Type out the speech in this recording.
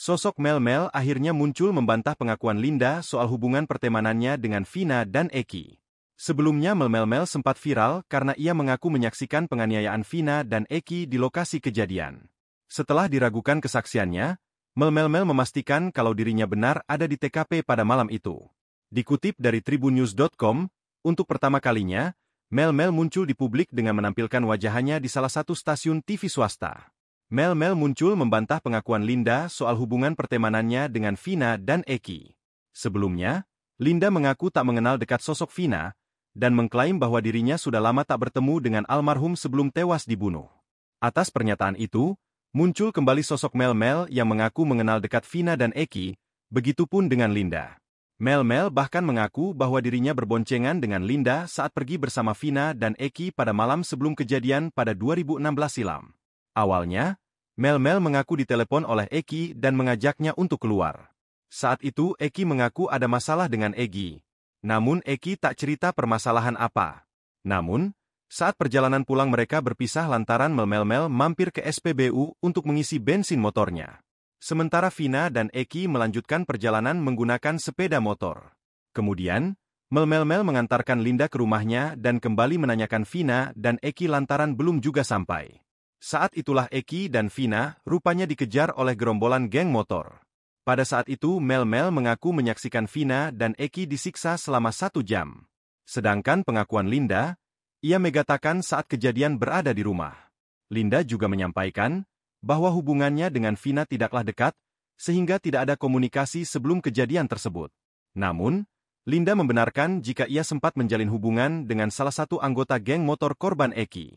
Sosok Mel-Mel akhirnya muncul membantah pengakuan Linda soal hubungan pertemanannya dengan Vina dan Eki. Sebelumnya Mel-Mel Mel sempat viral karena ia mengaku menyaksikan penganiayaan Vina dan Eki di lokasi kejadian. Setelah diragukan kesaksiannya, Mel-Mel memastikan kalau dirinya benar ada di TKP pada malam itu. Dikutip dari tribunnews.com, untuk pertama kalinya, Mel-Mel muncul di publik dengan menampilkan wajahnya di salah satu stasiun TV swasta. Mel-Mel muncul membantah pengakuan Linda soal hubungan pertemanannya dengan Vina dan Eki. Sebelumnya, Linda mengaku tak mengenal dekat sosok Vina, dan mengklaim bahwa dirinya sudah lama tak bertemu dengan almarhum sebelum tewas dibunuh. Atas pernyataan itu, muncul kembali sosok Mel-Mel yang mengaku mengenal dekat Vina dan Eki, begitupun dengan Linda. Mel-Mel bahkan mengaku bahwa dirinya berboncengan dengan Linda saat pergi bersama Vina dan Eki pada malam sebelum kejadian pada 2016 silam. Awalnya, Mel-Mel mengaku ditelepon oleh Eki dan mengajaknya untuk keluar. Saat itu Eki mengaku ada masalah dengan Egi. Namun Eki tak cerita permasalahan apa. Namun, saat perjalanan pulang mereka berpisah lantaran Mel-Mel mampir ke SPBU untuk mengisi bensin motornya. Sementara Vina dan Eki melanjutkan perjalanan menggunakan sepeda motor. Kemudian, Mel-Mel mengantarkan Linda ke rumahnya dan kembali menanyakan Vina dan Eki lantaran belum juga sampai. Saat itulah Eki dan Vina rupanya dikejar oleh gerombolan geng motor. Pada saat itu Mel-Mel mengaku menyaksikan Vina dan Eki disiksa selama satu jam. Sedangkan pengakuan Linda, ia megatakan saat kejadian berada di rumah. Linda juga menyampaikan bahwa hubungannya dengan Vina tidaklah dekat, sehingga tidak ada komunikasi sebelum kejadian tersebut. Namun, Linda membenarkan jika ia sempat menjalin hubungan dengan salah satu anggota geng motor korban Eki.